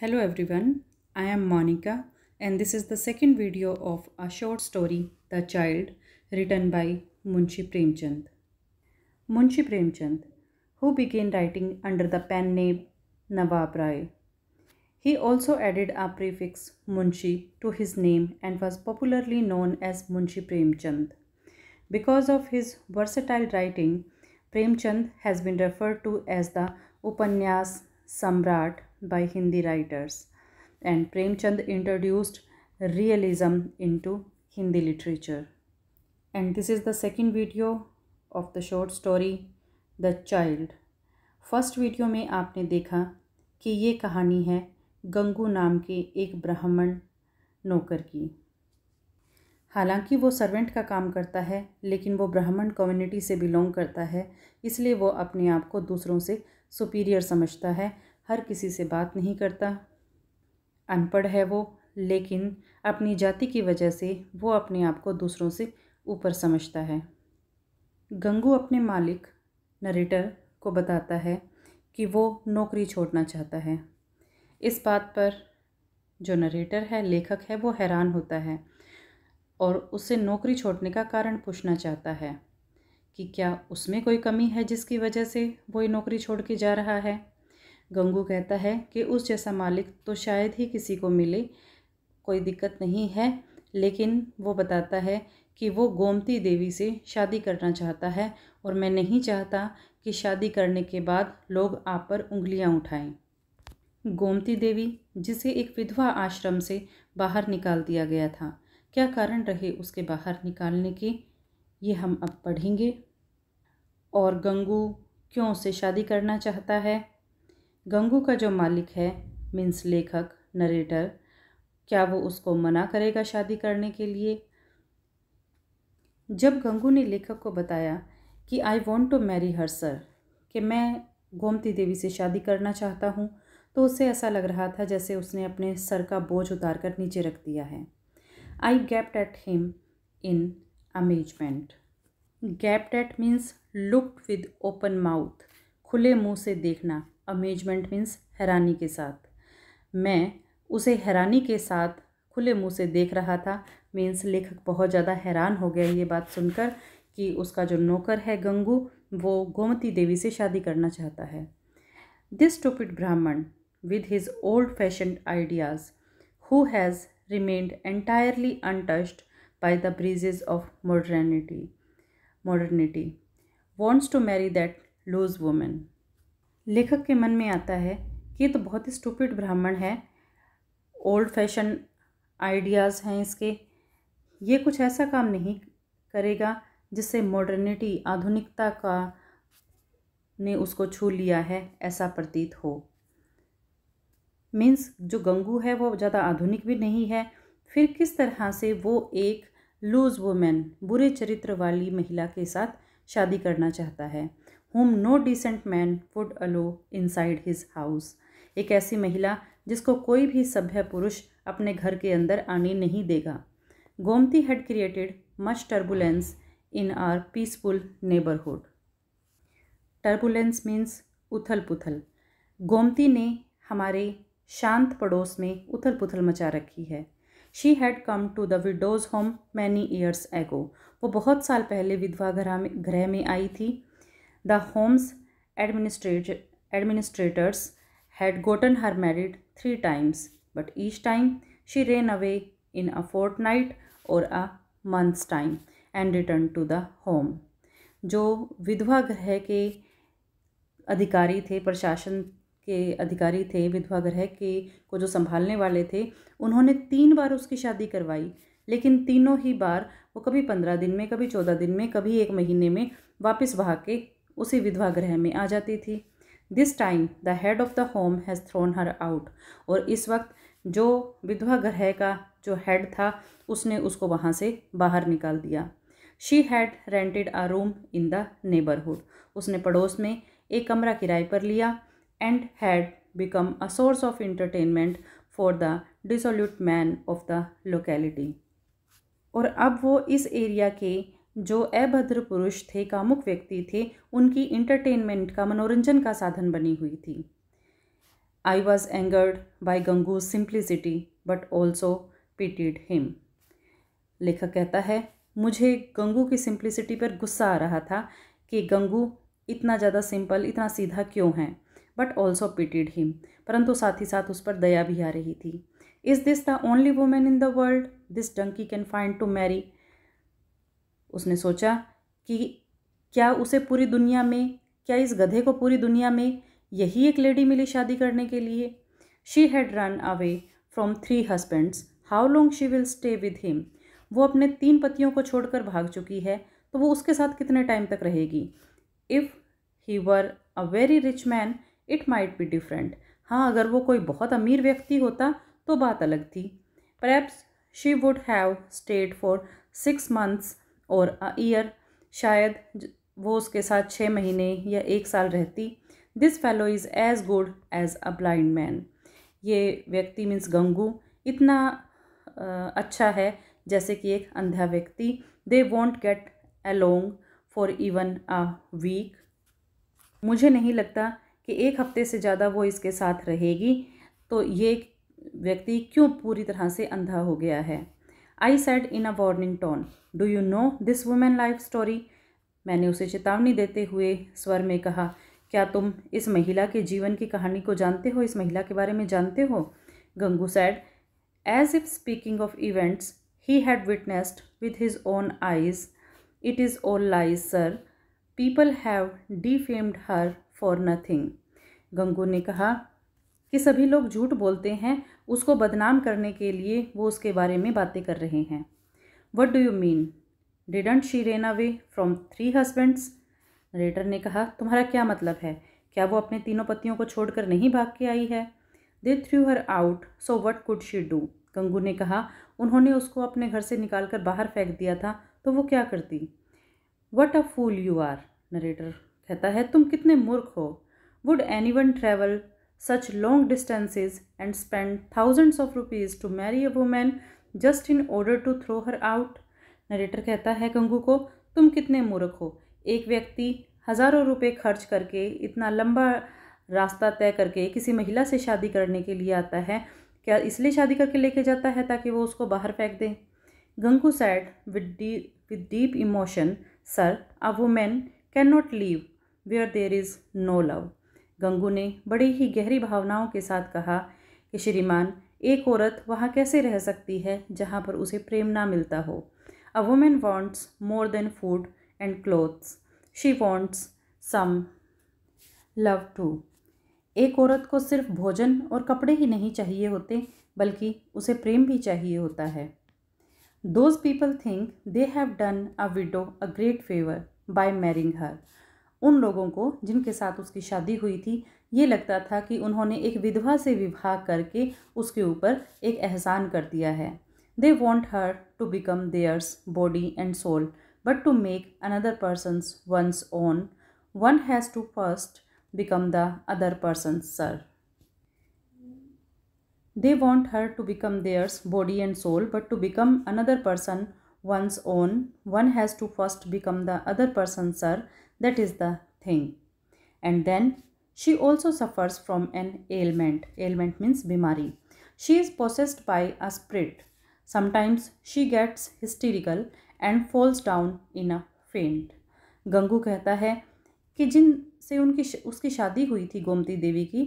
Hello everyone, I am Monica and this is the second video of a short story, The Child, written by Munshi Premchand. Munshi Premchand, who began writing under the pen name Nawab Rai. He also added a prefix Munshi to his name and was popularly known as Munshi Premchand. Because of his versatile writing, Premchand has been referred to as the Upanyas Samrat by Hindi writers, and Premchand introduced realism into Hindi literature. And this is the second video of the short story The Child. First video में आपने देखा कि ये कहानी है गंगू नाम के एक ब्राह्मण नौकर की हालांकि वो सर्वेंट का काम करता है लेकिन वो ब्राह्मण कम्युनिटी से बिलोंग करता है इसलिए वो अपने आप को दूसरों से सुपीरियर समझता है हर किसी से बात नहीं करता अनपढ़ है वो लेकिन अपनी जाति की वजह से वो अपने आप को दूसरों से ऊपर समझता है गंगू अपने मालिक नरेटर को बताता है कि वो नौकरी छोड़ना चाहता है इस बात पर जो नरेटर है लेखक है वो हैरान होता है और उससे नौकरी छोड़ने का कारण पूछना चाहता है कि क्या उसमें कोई कमी है जिसकी वजह से वो ये नौकरी छोड़ के जा रहा है गंगू कहता है कि उस जैसा मालिक तो शायद ही किसी को मिले कोई दिक्कत नहीं है लेकिन वो बताता है कि वो गोमती देवी से शादी करना चाहता है और मैं नहीं चाहता कि शादी करने के बाद लोग आप पर उंगलियां उठाएं गोमती देवी जिसे एक विधवा आश्रम से बाहर निकाल दिया गया था क्या कारण रहे उसके बाहर निकालने के ये हम अब पढ़ेंगे और गंगू क्यों उसे शादी करना चाहता है गंगू का जो मालिक है मीन्स लेखक नरेटर क्या वो उसको मना करेगा शादी करने के लिए जब गंगू ने लेखक को बताया कि I want to marry her sir कि मैं गोमती देवी से शादी करना चाहता हूँ तो उसे ऐसा लग रहा था जैसे उसने अपने सर का बोझ उतार कर नीचे रख दिया है I gaped at him in amazement gaped at means looked with open mouth खुले मुंह से देखना अमेजमेंट मीन्स हैरानी के साथ मैं उसे हैरानी के साथ खुले मुंह से देख रहा था मीन्स लेखक बहुत ज़्यादा हैरान हो गया ये बात सुनकर कि उसका जो नौकर है गंगू वो गोमती देवी से शादी करना चाहता है this stupid Brahmin with his old fashion ideas who has remained entirely untouched by the breezes of modernity modernity wants to marry that loose women लेखक के मन में आता है कि ये तो बहुत ही स्टूपिड ब्राह्मण है ओल्ड फैशन आइडियाज़ हैं इसके ये कुछ ऐसा काम नहीं करेगा जिससे मॉडर्निटी आधुनिकता का ने उसको छू लिया है ऐसा प्रतीत हो मीन्स जो गंगू है वो ज़्यादा आधुनिक भी नहीं है फिर किस तरह से वो एक लूज़ वुमेन बुरे चरित्र वाली महिला के साथ शादी करना चाहता है whom no decent man would allow inside his house एक ऐसी महिला जिसको कोई भी सभ्य पुरुष अपने घर के अंदर आने नहीं देगा Gomti had created much turbulence in our peaceful neighbourhood turbulence means उथल पुथल गोमती ने हमारे शांत पड़ोस में उथल पुथल मचा रखी है she had come to the widows home many years ago वो बहुत साल पहले विधवा घर में गृह में आई थी the homes administrate administrators had gotten her married three times but each time she ran away in a fourth night और a month's time and return to the home जो विधवा ग्रह के अधिकारी थे प्रशासन के अधिकारी थे विधवा ग्रह के को जो संभालने वाले थे उन्होंने तीन बार उसकी शादी करवाई लेकिन तीनों ही बार वो कभी पंद्रह दिन में कभी चौदह दिन में कभी एक महीने में वापस वहाँ के उसी विधवा गृह में आ जाती थी this time the head of the home has thrown her out और इस वक्त जो विधवा गृह का जो हेड था उसने उसको वहाँ से बाहर निकाल दिया she had rented a room in the neighbourhood उसने पड़ोस में एक कमरा किराए पर लिया and had become a source of entertainment for the dissolute man of the locality और अब वो इस एरिया के जो अभद्र पुरुष थे कामुक व्यक्ति थे उनकी इंटरटेनमेंट का मनोरंजन का साधन बनी हुई थी I was angered by Gangu's simplicity but also pitied him लेखक कहता है मुझे गंगू की सिंप्लिसिटी पर गुस्सा आ रहा था कि गंगू इतना ज़्यादा सिंपल इतना सीधा क्यों है बट ऑल्सो पीटेड हिम परंतु साथ ही साथ उस पर दया भी आ रही थी is this the only women in the world this donkey can find to marry उसने सोचा कि क्या उसे पूरी दुनिया में क्या इस गधे को पूरी दुनिया में यही एक लेडी मिली शादी करने के लिए she had run away from three husbands how long she will stay with him वो अपने तीन पतियों को छोड़कर भाग चुकी है तो वो उसके साथ कितने टाइम तक रहेगी if he were a very rich man it might be different हाँ अगर वो कोई बहुत अमीर व्यक्ति होता तो बात अलग थी पर she would have stayed for six months or year शायद वो उसके साथ छः महीने या एक साल रहती this fellow is as good as a blind man ये व्यक्ति मीन्स गंगू इतना अच्छा है जैसे कि एक अंधा व्यक्ति they won't get along for even a week मुझे नहीं लगता कि एक हफ्ते से ज़्यादा वो इसके साथ रहेगी तो ये व्यक्ति क्यों पूरी तरह से अंधा हो गया है I said in a warning tone do you know this women life story मैंने उसे चेतावनी देते हुए स्वर में कहा क्या तुम इस महिला के जीवन की कहानी को जानते हो इस महिला के बारे में जानते हो Gangu said as if speaking of events he had witnessed with his own eyes it is all lies sir people have defamed her for nothing Gangu ने कहा कि सभी लोग झूठ बोलते हैं उसको बदनाम करने के लिए वो उसके बारे में बातें कर रहे हैं what do you mean didn't she ran away from three husbands narrator ने कहा तुम्हारा क्या मतलब है क्या वो अपने तीनों पतियों को छोड़कर नहीं भाग के आई है they threw her out so what could she do Gangu ने कहा उन्होंने उसको अपने घर से निकाल कर बाहर फेंक दिया था तो वो क्या करती what a fool you are narrator कहता है तुम कितने मूर्ख हो would anyone travel such long distances and spend thousands of rupees to marry a woman just in order to throw her out narrator कहता है कंगू को तुम कितने मूर्ख हो एक व्यक्ति हज़ारों रुपए खर्च करके इतना लंबा रास्ता तय करके किसी महिला से शादी करने के लिए आता है क्या इसलिए शादी करके लेके जाता है ताकि वो उसको बाहर फेंक दे Gangu said with the with deep emotion sir a women cannot live where there is no love Gangu ने बड़ी ही गहरी भावनाओं के साथ कहा कि श्रीमान एक औरत वहाँ कैसे रह सकती है जहाँ पर उसे प्रेम ना मिलता हो a women wants more than food and clothes she wants some love too एक औरत को सिर्फ भोजन और कपड़े ही नहीं चाहिए होते बल्कि उसे प्रेम भी चाहिए होता है those people think they have done a widow a great favour by marrying her उन लोगों को जिनके साथ उसकी शादी हुई थी ये लगता था कि उन्होंने एक विधवा से विवाह करके उसके ऊपर एक एहसान कर दिया है they want her to become theirs body and soul but to make another person's one's own one has to first become the other person sir they want her to become theirs body and soul but to become another person one's own one has to first become the other person sir that is the thing and then she also suffers from an ailment ailment means bimari she is possessed by a spirit sometimes she gets hysterical and falls down in a faint gangu kehta hai ki jin se unki uski shaadi hui thi gomti devi ki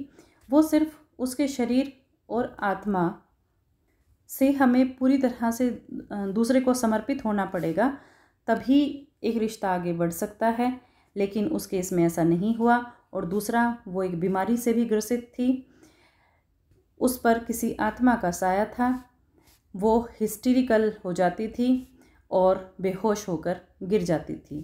wo sirf uske sharir aur atma से हमें पूरी तरह से दूसरे को समर्पित होना पड़ेगा तभी एक रिश्ता आगे बढ़ सकता है लेकिन उस केस में ऐसा नहीं हुआ और दूसरा वो एक बीमारी से भी ग्रसित थी उस पर किसी आत्मा का साया था वो हिस्टीरिकल हो जाती थी और बेहोश होकर गिर जाती थी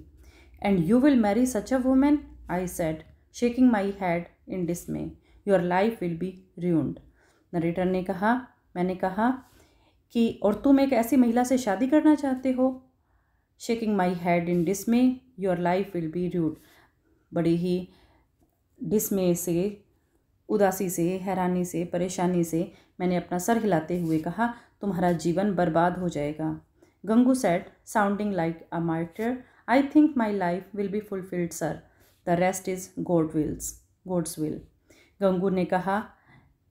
and you will marry such a women I said shaking my head in dismay your life will be ruined narrator ने कहा मैंने कहा कि और तुम एक ऐसी महिला से शादी करना चाहते हो shaking my head in dismay your life will be ruined बड़ी ही डिसमे से उदासी से हैरानी से परेशानी से मैंने अपना सर हिलाते हुए कहा तुम्हारा जीवन बर्बाद हो जाएगा Gangu said sounding like a martyr I think my life will be fulfilled sir the rest is God wills God's will Gangu ने कहा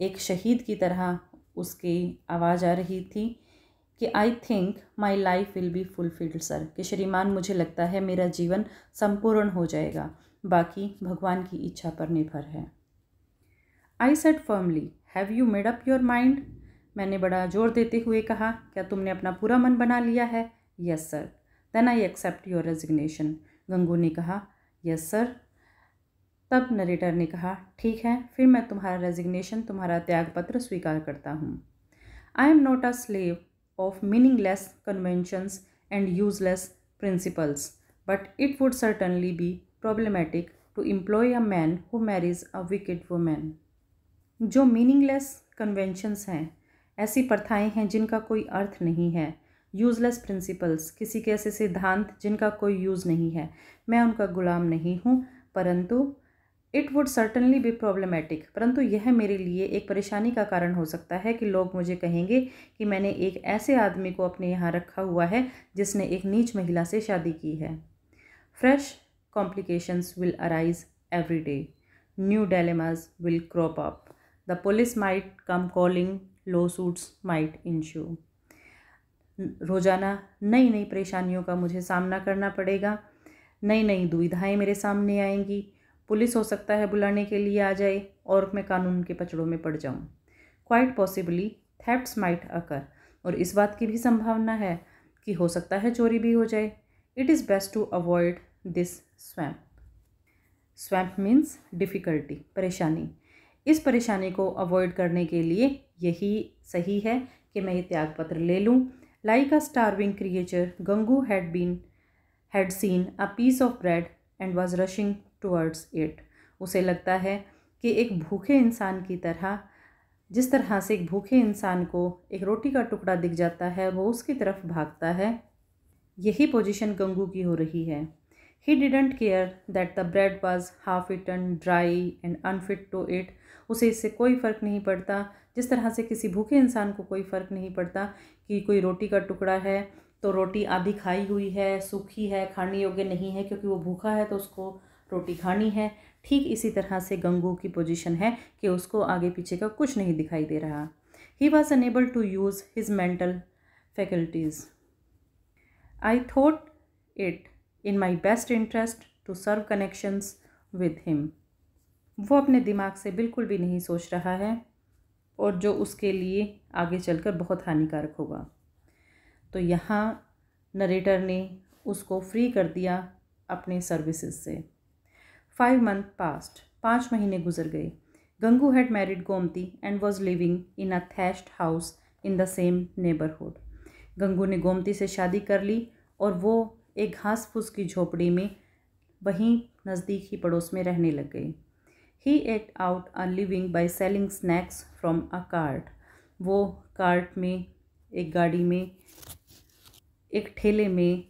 एक शहीद की तरह उसकी आवाज़ आ रही थी कि I think my life will be fulfilled sir कि श्रीमान मुझे लगता है मेरा जीवन संपूर्ण हो जाएगा बाकी भगवान की इच्छा पर निर्भर है I said firmly have you made up your mind मैंने बड़ा जोर देते हुए कहा क्या तुमने अपना पूरा मन बना लिया है yes sir then I accept your resignation Gangu ने कहा यस सर तब नरेटर ने कहा ठीक है फिर मैं तुम्हारा रेजिग्नेशन तुम्हारा त्यागपत्र स्वीकार करता हूँ I am not a slave of meaningless conventions and useless principles, but it would certainly be problematic to employ a man who marries a wicked woman. जो मीनिंगलेस कन्वेंशंस हैं ऐसी प्रथाएं हैं जिनका कोई अर्थ नहीं है यूज़लेस प्रिंसिपल्स किसी के ऐसे सिद्धांत जिनका कोई यूज़ नहीं है मैं उनका गुलाम नहीं हूँ परंतु it would certainly be problematic परंतु यह मेरे लिए एक परेशानी का कारण हो सकता है कि लोग मुझे कहेंगे कि मैंने एक ऐसे आदमी को अपने यहाँ रखा हुआ है जिसने एक नीच महिला से शादी की है fresh complications will arise every day new dilemmas will crop up the police might come calling lawsuits might ensue रोज़ाना नई नई परेशानियों का मुझे सामना करना पड़ेगा नई नई दुविधाएं मेरे सामने आएंगी पुलिस हो सकता है बुलाने के लिए आ जाए और मैं कानून के पचड़ों में पड़ जाऊँ quite possibly thefts might occur और इस बात की भी संभावना है कि हो सकता है चोरी भी हो जाए it is best to avoid this swamp swamp means difficulty परेशानी इस परेशानी को अवॉइड करने के लिए यही सही है कि मैं ये त्यागपत्र ले लूँ like a starving creature Gangu had been had seen a piece of bread and was rushing towards it उसे लगता है कि एक भूखे इंसान की तरह जिस तरह से एक भूखे इंसान को एक रोटी का टुकड़ा दिख जाता है वो उसकी तरफ भागता है यही पोजीशन गंगू की हो रही है he didn't care that the bread was half eaten and dry and unfit to eat उसे इससे कोई फ़र्क नहीं पड़ता जिस तरह से किसी भूखे इंसान को कोई फ़र्क नहीं पड़ता कि कोई रोटी का टुकड़ा है तो रोटी आधी खाई हुई है सूखी है खाने योग्य नहीं है क्योंकि वो भूखा है तो उसको रोटी खानी है ठीक इसी तरह से गंगू की पोजीशन है कि उसको आगे पीछे का कुछ नहीं दिखाई दे रहा he was unable to use his mental faculties I thought it in my best interest to sever connections with him वो अपने दिमाग से बिल्कुल भी नहीं सोच रहा है और जो उसके लिए आगे चलकर बहुत हानिकारक होगा तो यहाँ नरेटर ने उसको फ्री कर दिया अपने सर्विसेज से फाइव मंथ पास्ट पाँच महीने गुजर गए Gangu had married Gomti and was living in a thatched house in the same neighbourhood Gangu ने गोमती से शादी कर ली और वो एक घास फूस की झोपड़ी में वहीं नज़दीक ही पड़ोस में रहने लग गई he eked out a living by selling snacks from a cart वो कार्ट में एक गाड़ी में एक ठेले में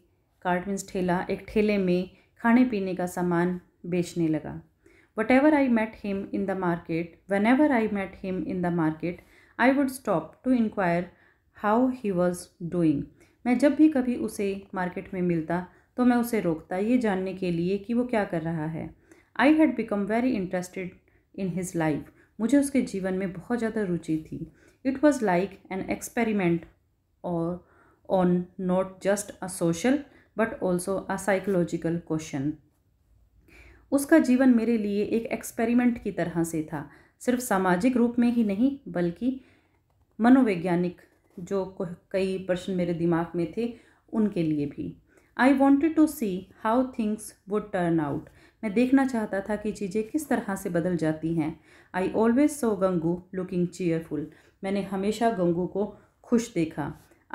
कार्ट मीन्स ठेला एक ठेले में खाने पीने का सामान बेचने लगा whatever I met him in the market whenever I met him in the market I would stop to inquire how he was doing मैं जब भी कभी उसे मार्केट में मिलता तो मैं उसे रोकता ये जानने के लिए कि वो क्या कर रहा है I had become very interested in his life मुझे उसके जीवन में बहुत ज़्यादा रुचि थी it was like an experiment or on not just a social but also a psychological question उसका जीवन मेरे लिए एक एक्सपेरिमेंट की तरह से था सिर्फ सामाजिक रूप में ही नहीं बल्कि मनोवैज्ञानिक जो कई प्रश्न मेरे दिमाग में थे उनके लिए भी I wanted to see how things would turn out मैं देखना चाहता था कि चीज़ें किस तरह से बदल जाती हैं I always saw Gangu looking cheerful मैंने हमेशा गंगू को खुश देखा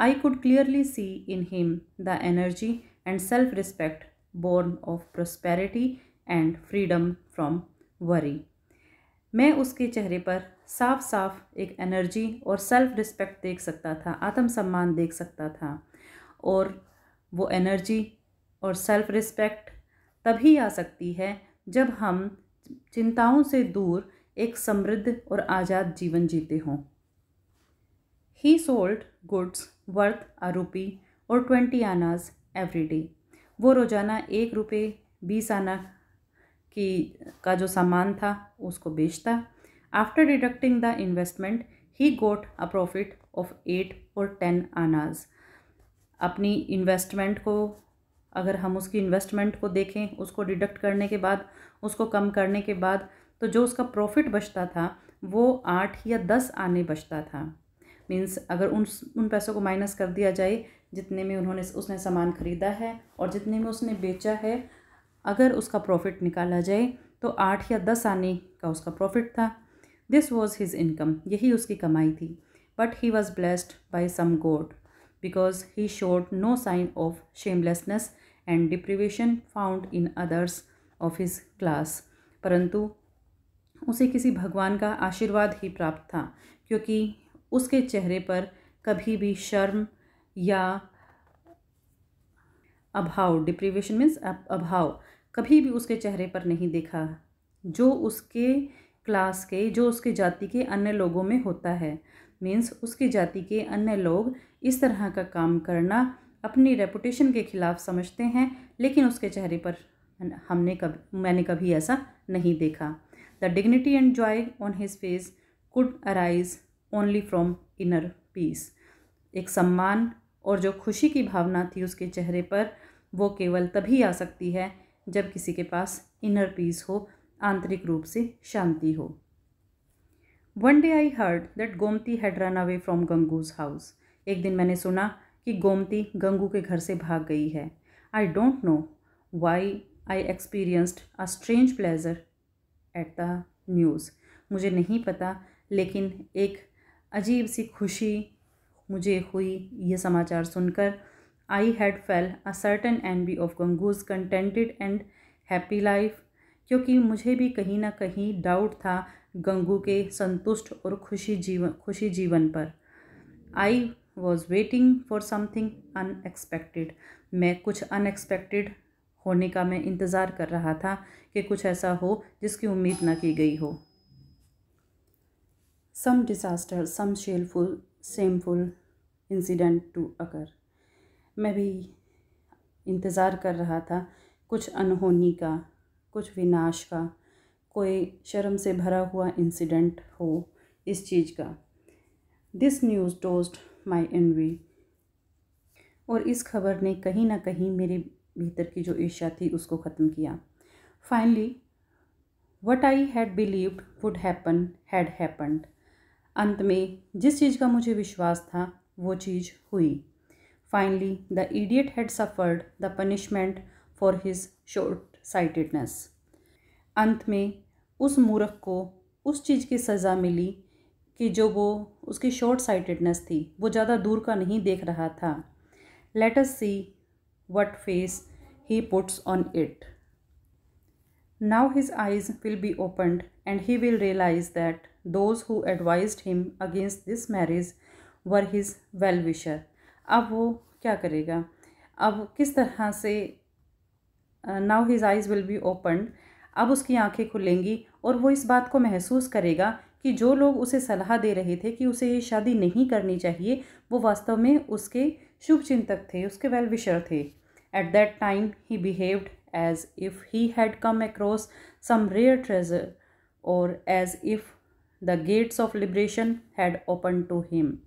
I could clearly see in him the energy and self respect born of prosperity and freedom from worry मैं उसके चेहरे पर साफ साफ एक एनर्जी और सेल्फ रिस्पेक्ट देख सकता था आत्म सम्मान देख सकता था और वो एनर्जी और सेल्फ रिस्पेक्ट तभी आ सकती है जब हम चिंताओं से दूर एक समृद्ध और आज़ाद जीवन जीते हों he sold goods worth a rupee or twenty आनाज एवरी डे वो रोज़ाना एक रुपये बीस आना की का जो सामान था उसको बेचता after deducting the investment he got a profit of eight or ten annas अपनी इन्वेस्टमेंट को अगर हम उसकी इन्वेस्टमेंट को देखें उसको डिडक्ट करने के बाद उसको कम करने के बाद तो जो उसका प्रॉफिट बचता था वो आठ या दस आने बचता था मीन्स अगर उन उन पैसों को माइनस कर दिया जाए जितने में उन्होंने उसने सामान ख़रीदा है और जितने में उसने बेचा है अगर उसका प्रॉफिट निकाला जाए तो आठ या दस आने का उसका प्रॉफिट था दिस वॉज हिज इनकम यही उसकी कमाई थी but he was blessed by some god because he showed no sign of shamelessness and deprivation found in others of his class परंतु उसे किसी भगवान का आशीर्वाद ही प्राप्त था क्योंकि उसके चेहरे पर कभी भी शर्म या अभाव डिप्रिवेशन मीन्स अभाव कभी भी उसके चेहरे पर नहीं देखा जो उसके क्लास के जो उसके जाति के अन्य लोगों में होता है मीन्स उसकी जाति के अन्य लोग इस तरह का काम करना अपनी रेपुटेशन के खिलाफ समझते हैं लेकिन उसके चेहरे पर हमने कभी मैंने कभी ऐसा नहीं देखा the dignity and joy on his face could arise only from inner peace एक सम्मान और जो खुशी की भावना थी उसके चेहरे पर वो केवल तभी आ सकती है जब किसी के पास इनर पीस हो आंतरिक रूप से शांति हो one day I heard that Gomti had run away from Gangu's house एक दिन मैंने सुना कि गोमती गंगू के घर से भाग गई है I don't know why I experienced a strange pleasure at the news मुझे नहीं पता लेकिन एक अजीब सी खुशी मुझे हुई यह समाचार सुनकर I had felt a certain envy of Gangu's contented and happy life क्योंकि मुझे भी कहीं ना कहीं डाउट था गंगू के संतुष्ट और खुशी जीवन खुशी जीवन पर I was waiting for something unexpected मैं कुछ अनएक्सपेक्टेड होने का मैं इंतज़ार कर रहा था कि कुछ ऐसा हो जिसकी उम्मीद ना की गई हो some disaster some shameful shameful incident to occur मैं भी इंतज़ार कर रहा था कुछ अनहोनी का कुछ विनाश का कोई शर्म से भरा हुआ इंसिडेंट हो इस चीज़ का this news toast my envy और इस खबर ने कहीं ना कहीं मेरे भीतर की जो ईर्ष्या थी उसको ख़त्म किया finally what I had believed would happen had happened अंत में जिस चीज़ का मुझे विश्वास था वो चीज़ हुई Finally, the idiot had suffered the punishment for his short sightedness अंत में उस मूर्ख को उस चीज़ की सज़ा मिली कि जो वो उसकी शॉर्ट साइटेडनेस थी वो ज़्यादा दूर का नहीं देख रहा था let us see what face he puts on it now his eyes will be opened and he will realize that those who advised him against this marriage were his well wisher अब वो क्या करेगा अब किस तरह से now his eyes will be open अब उसकी आंखें खुलेंगी और वो इस बात को महसूस करेगा कि जो लोग उसे सलाह दे रहे थे कि उसे ये शादी नहीं करनी चाहिए वो वास्तव में उसके शुभ चिंतक थे उसके वेल विशर थे at that time he behaved as if he had come across some rare treasure और as if the gates of liberation had open to him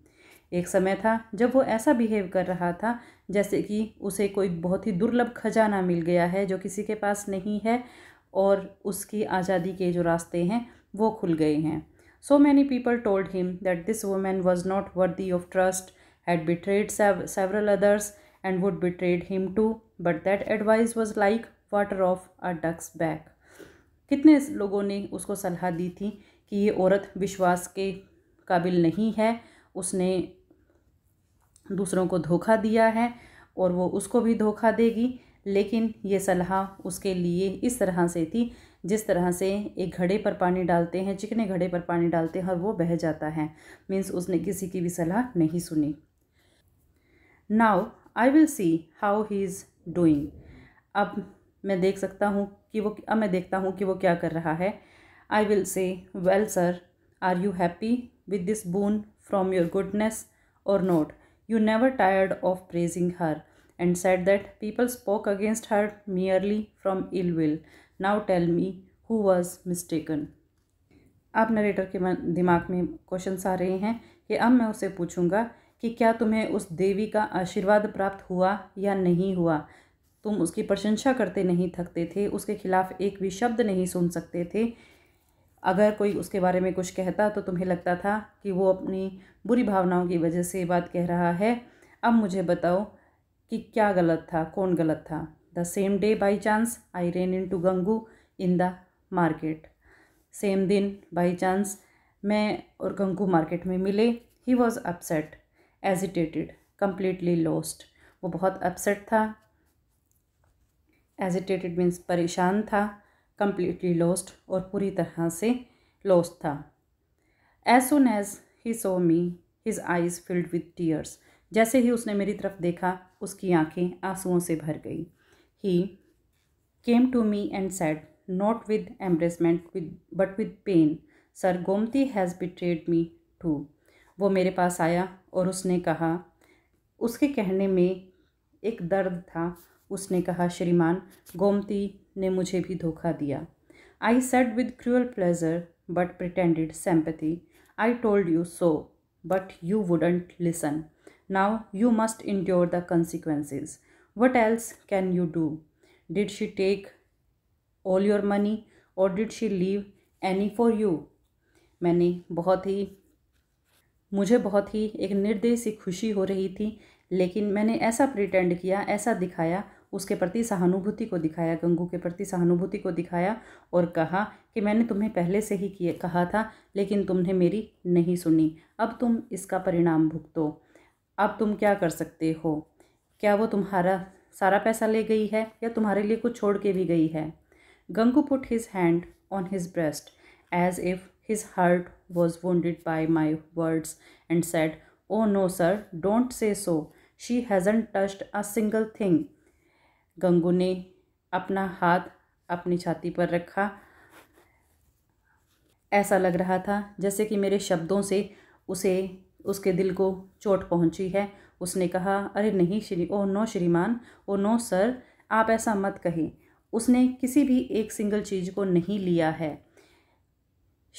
एक समय था जब वो ऐसा बिहेव कर रहा था जैसे कि उसे कोई बहुत ही दुर्लभ खजाना मिल गया है जो किसी के पास नहीं है और उसकी आज़ादी के जो रास्ते हैं वो खुल गए हैं so many people told him that this women was not worthy of trust had betrayed several others and would betray him too but that advice was like water off a duck's back कितने लोगों ने उसको सलाह दी थी कि ये औरत विश्वास के काबिल नहीं है उसने दूसरों को धोखा दिया है और वो उसको भी धोखा देगी लेकिन ये सलाह उसके लिए इस तरह से थी जिस तरह से एक घड़े पर पानी डालते हैं चिकने घड़े पर पानी डालते हैं और वो बह जाता है मीन्स उसने किसी की भी सलाह नहीं सुनी now I will see how he is doing अब मैं देख सकता हूँ कि वो अब मैं देखता हूँ कि वो क्या कर रहा है I will say well sir are you happy with this boon from your goodness or not You never tired of praising her and said that people spoke against her merely from ill will. Now tell me who was mistaken. अब narrator के दिमाग में questions आ रहे हैं कि अब मैं उसे पूछूंगा कि क्या तुम्हें उस देवी का आशीर्वाद प्राप्त हुआ या नहीं हुआ तुम उसकी प्रशंसा करते नहीं थकते थे उसके खिलाफ एक भी शब्द नहीं सुन सकते थे अगर कोई उसके बारे में कुछ कहता तो तुम्हें लगता था कि वो अपनी बुरी भावनाओं की वजह से ये बात कह रहा है अब मुझे बताओ कि क्या गलत था कौन गलत था the same day by chance I ran into Gangu in the market same दिन बाई चांस मैं और गंगू मार्केट में मिले he was upset agitated completely lost वो बहुत अपसेट था एजिटेटेड मीन्स परेशान था कम्प्लीटली लॉस्ट और पूरी तरह से लॉस्ट था as soon as he saw me his eyes filled with tears जैसे ही उसने मेरी तरफ देखा उसकी आंखें आंसुओं से भर गई he came to me and said not with embarrassment with but with pain sir Gomti has betrayed me too वो मेरे पास आया और उसने कहा उसके कहने में एक दर्द था उसने कहा श्रीमान गोमती ने मुझे भी धोखा दिया I said with cruel pleasure but pretended sympathy I told you so but you wouldn't listen now you must endure the consequences what else can you do did she take all your money or did she leave any for you मैंने बहुत ही मुझे बहुत ही एक निर्दयी सी खुशी हो रही थी लेकिन मैंने ऐसा प्रिटेंड किया ऐसा दिखाया उसके प्रति सहानुभूति को दिखाया गंगू के प्रति सहानुभूति को दिखाया और कहा कि मैंने तुम्हें पहले से ही किए कहा था लेकिन तुमने मेरी नहीं सुनी अब तुम इसका परिणाम भुगतो अब तुम क्या कर सकते हो क्या वो तुम्हारा सारा पैसा ले गई है या तुम्हारे लिए कुछ छोड़ के भी गई है Gangu put his hand on his breast as if his heart was wounded by my words and said oh no sir don't say so she hasn't touched a single thing Gangu ने अपना हाथ अपनी छाती पर रखा ऐसा लग रहा था जैसे कि मेरे शब्दों से उसे उसके दिल को चोट पहुंची है उसने कहा अरे नहीं श्री ओ नो श्रीमान ओ नो सर आप ऐसा मत कहें उसने किसी भी एक सिंगल चीज़ को नहीं लिया है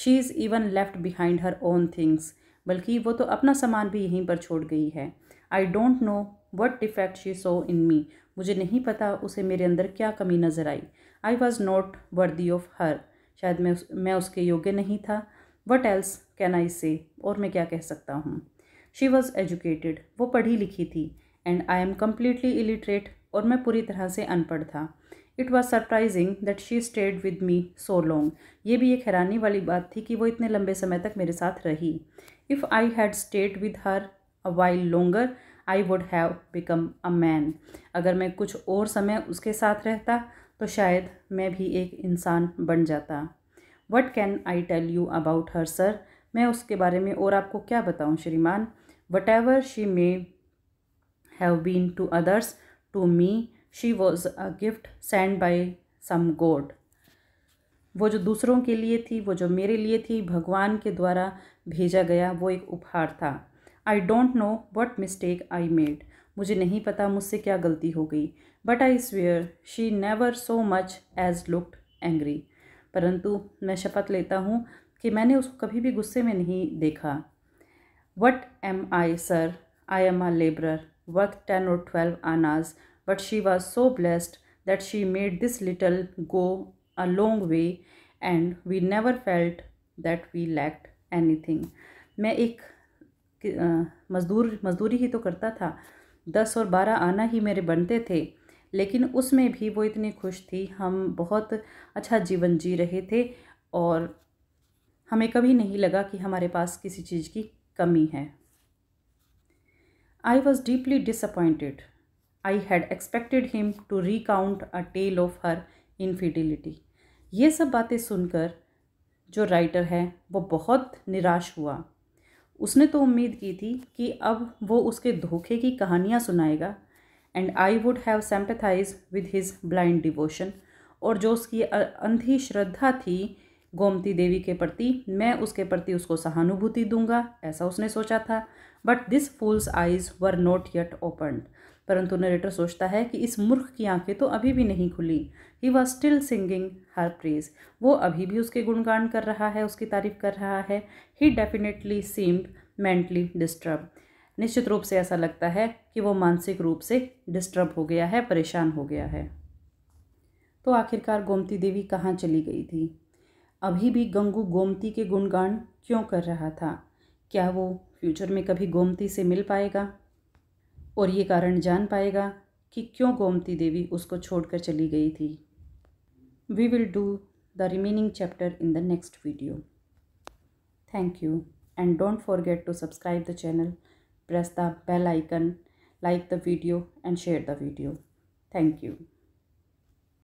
she is even left behind her own things बल्कि वो तो अपना सामान भी यहीं पर छोड़ गई है I don't know what defect she saw in me मुझे नहीं पता उसे मेरे अंदर क्या कमी नज़र आई I was not worthy of her शायद मैं उस मैं उसके योग्य नहीं था वट एल्स कैन आई से और मैं क्या कह सकता हूँ शी वॉज़ एजुकेटेड वो पढ़ी लिखी थी and I am completely illiterate और मैं पूरी तरह से अनपढ़ था it was surprising that she stayed with me so long ये भी एक हैरानी वाली बात थी कि वो इतने लंबे समय तक मेरे साथ रही if I had stayed with her a while longer I would have become a man अगर मैं कुछ और समय उसके साथ रहता तो शायद मैं भी एक इंसान बन जाता what can I tell you about her sir मैं उसके बारे में और आपको क्या बताऊँ श्रीमान whatever she may have been to others to me she was a gift sent by some god वो जो दूसरों के लिए थी वो जो मेरे लिए थी भगवान के द्वारा भेजा गया वो एक उपहार था I don't know what mistake I made मुझे नहीं पता मुझसे क्या गलती हो गई but I swear she never so much as looked angry परंतु मैं शपथ लेता हूँ कि मैंने उसको कभी भी गुस्से में नहीं देखा what am I sir I am a labourer worth ten or twelve annas but she was so blessed that she made this little go a long way and we never felt that we lacked anything मैं एक मजदूर मजदूरी ही तो करता था दस और बारह आना ही मेरे बनते थे लेकिन उसमें भी वो इतनी खुश थी हम बहुत अच्छा जीवन जी रहे थे और हमें कभी नहीं लगा कि हमारे पास किसी चीज़ की कमी है I was deeply disappointed I had expected him to recount a tale of her infidelity ये सब बातें सुनकर जो राइटर है वो बहुत निराश हुआ उसने तो उम्मीद की थी कि अब वो उसके धोखे की कहानियाँ सुनाएगा and I would have sympathised with his blind devotion और जो उसकी अंधी श्रद्धा थी गोमती देवी के प्रति मैं उसके प्रति उसको सहानुभूति दूंगा ऐसा उसने सोचा था but this fool's eyes were not yet opened परंतु नरेटर सोचता है कि इस मूर्ख की आंखें तो अभी भी नहीं खुली he was still singing her praise वो अभी भी उसके गुणगान कर रहा है उसकी तारीफ कर रहा है he definitely seemed mentally disturb निश्चित रूप से ऐसा लगता है कि वो मानसिक रूप से डिस्टर्ब हो गया है परेशान हो गया है तो आखिरकार गोमती देवी कहाँ चली गई थी अभी भी गंगू गोमती के गुणगान क्यों कर रहा था क्या वो फ्यूचर में कभी गोमती से मिल पाएगा और ये कारण जान पाएगा कि क्यों गोमती देवी उसको छोड़कर चली गई थी we will do the remaining chapter in the next video thank you and don't forget to subscribe the channel press the bell icon like the video and share the video thank you